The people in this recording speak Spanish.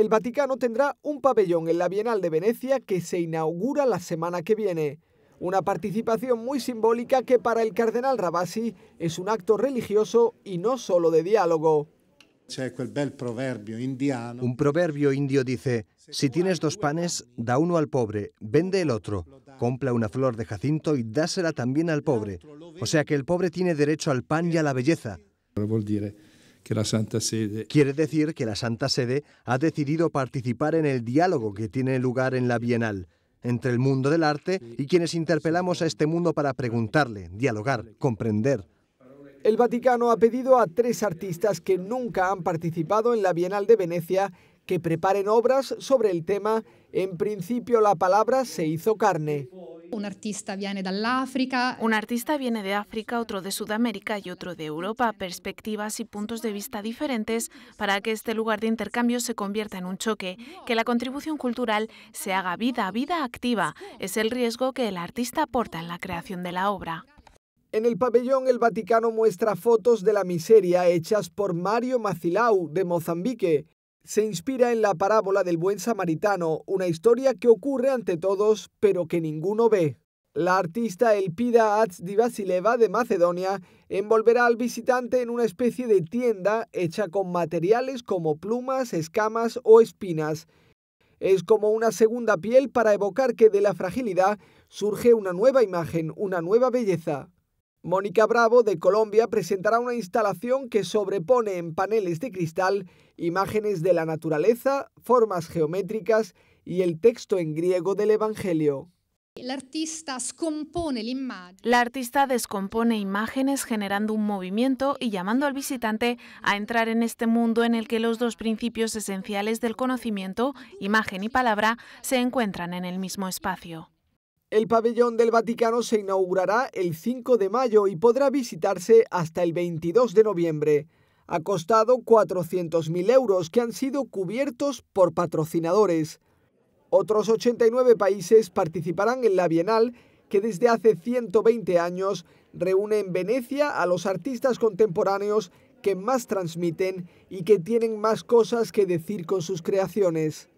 el Vaticano tendrá un pabellón en la Bienal de Venecia que se inaugura la semana que viene. Una participación muy simbólica que para el cardenal Rabasi es un acto religioso y no solo de diálogo. Un proverbio indio dice, si tienes dos panes, da uno al pobre, vende el otro, compra una flor de jacinto y dásela también al pobre. O sea que el pobre tiene derecho al pan y a la belleza. Quiere decir que la Santa Sede ha decidido participar en el diálogo que tiene lugar en la Bienal entre el mundo del arte y quienes interpelamos a este mundo para preguntarle, dialogar, comprender. El Vaticano ha pedido a tres artistas que nunca han participado en la Bienal de Venecia que preparen obras sobre el tema En principio la palabra se hizo carne. Un artista viene de África, otro de Sudamérica y otro de Europa. Perspectivas y puntos de vista diferentes para que este lugar de intercambio se convierta en un choque, que la contribución cultural se haga vida, vida activa. Es el riesgo que el artista aporta en la creación de la obra. En el pabellón el Vaticano muestra fotos de la miseria hechas por Mario Macilau de Mozambique, se inspira en la parábola del buen samaritano, una historia que ocurre ante todos, pero que ninguno ve. La artista Elpida Divasileva, de Macedonia envolverá al visitante en una especie de tienda hecha con materiales como plumas, escamas o espinas. Es como una segunda piel para evocar que de la fragilidad surge una nueva imagen, una nueva belleza. Mónica Bravo de Colombia presentará una instalación que sobrepone en paneles de cristal imágenes de la naturaleza, formas geométricas y el texto en griego del Evangelio. La artista descompone imágenes generando un movimiento y llamando al visitante a entrar en este mundo en el que los dos principios esenciales del conocimiento, imagen y palabra, se encuentran en el mismo espacio. El pabellón del Vaticano se inaugurará el 5 de mayo y podrá visitarse hasta el 22 de noviembre. Ha costado 400.000 euros que han sido cubiertos por patrocinadores. Otros 89 países participarán en la Bienal que desde hace 120 años reúne en Venecia a los artistas contemporáneos que más transmiten y que tienen más cosas que decir con sus creaciones.